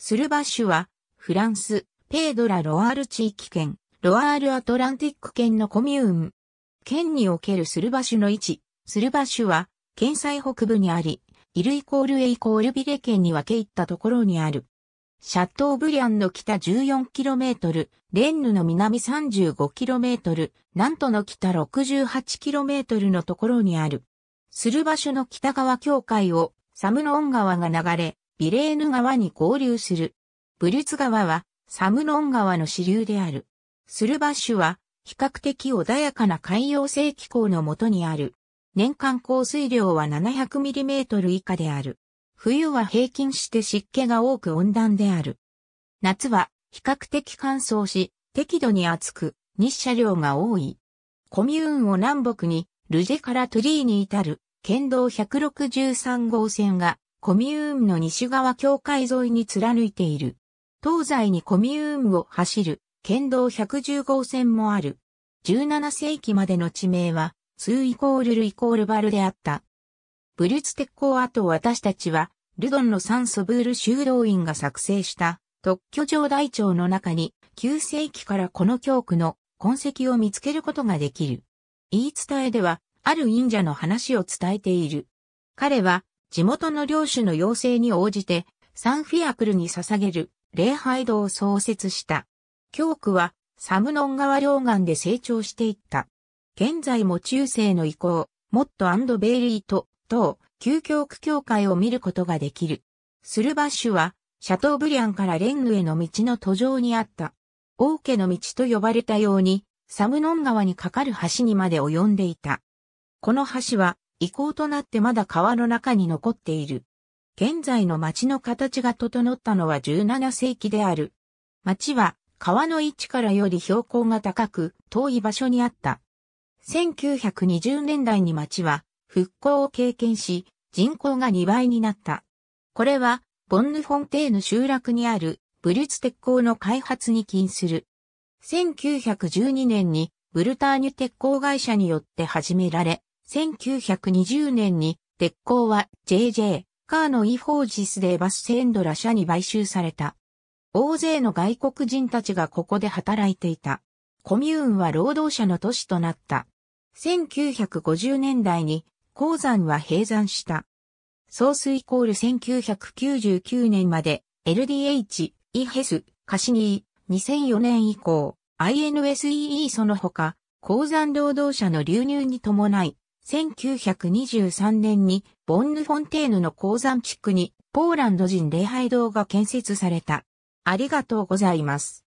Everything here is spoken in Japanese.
スルバッシュは、フランス、ペードラ・ロアール地域圏、ロアール・アトランティック圏のコミューン。県におけるスルバッシュの位置、スルバッシュは、県西北部にあり、イルイコールエイコールビレ県に分け入ったところにある。シャットーブリアンの北 14km、レンヌの南 35km、ナントの北 68km のところにある。スルバシュの北側境界をサムノン川が流れ、ビレーヌ川に合流する。ブリュツ川はサムノン川の支流である。スルバッシュは比較的穏やかな海洋性気候のもとにある。年間降水量は 700mm 以下である。冬は平均して湿気が多く温暖である。夏は比較的乾燥し、適度に暑く、日射量が多い。コミューンを南北に、ルジェからトゥリーに至る、県道163号線がコミューンの西側境界沿いに貫いている。東西にコミューンを走る県道110号線もある。17世紀までの地名は、ツイコールルイコールバルであった。ブルツ鉄鋼跡私たちは、ルドンの酸素ブール修道院が作成した特許状台帳の中に9世紀からこの教区の痕跡を見つけることができる。言い伝えでは、ある忍者の話を伝えている。彼は地元の領主の要請に応じて、サンフィアクルに捧げる礼拝堂を創設した。教区はサムノン川両岸で成長していった。現在も中世の遺構、モットベイリーと、等、旧教区教会を見ることができる。スルバッシュは、シャトーブリアンからレングへの道の途上にあった。王家の道と呼ばれたように、サムノン川に架かる橋にまで及んでいた。この橋は、遺構となってまだ川の中に残っている。現在の町の形が整ったのは17世紀である。町は川の位置からより標高が高く遠い場所にあった。1920年代に町は復興を経験し人口が2倍になった。これはボンヌフォンテーヌ集落にあるブリュツ鉄鋼の開発に起因する。1912年にブルターニュ鉄鋼会社によって始められ、1920年に、鉄鋼は JJ、カーノ・イ・フォージスでバスセンドラ社に買収された。大勢の外国人たちがここで働いていた。コミューンは労働者の都市となった。1950年代に鉱山は閉山した。総数イコール1999年まで LDH、イヘス、カシニー、2004年以降、INSEE その他、鉱山労働者の流入に伴い、1923年にボンヌ・フォンテーヌの鉱山地区にポーランド人礼拝堂が建設された。ありがとうございます。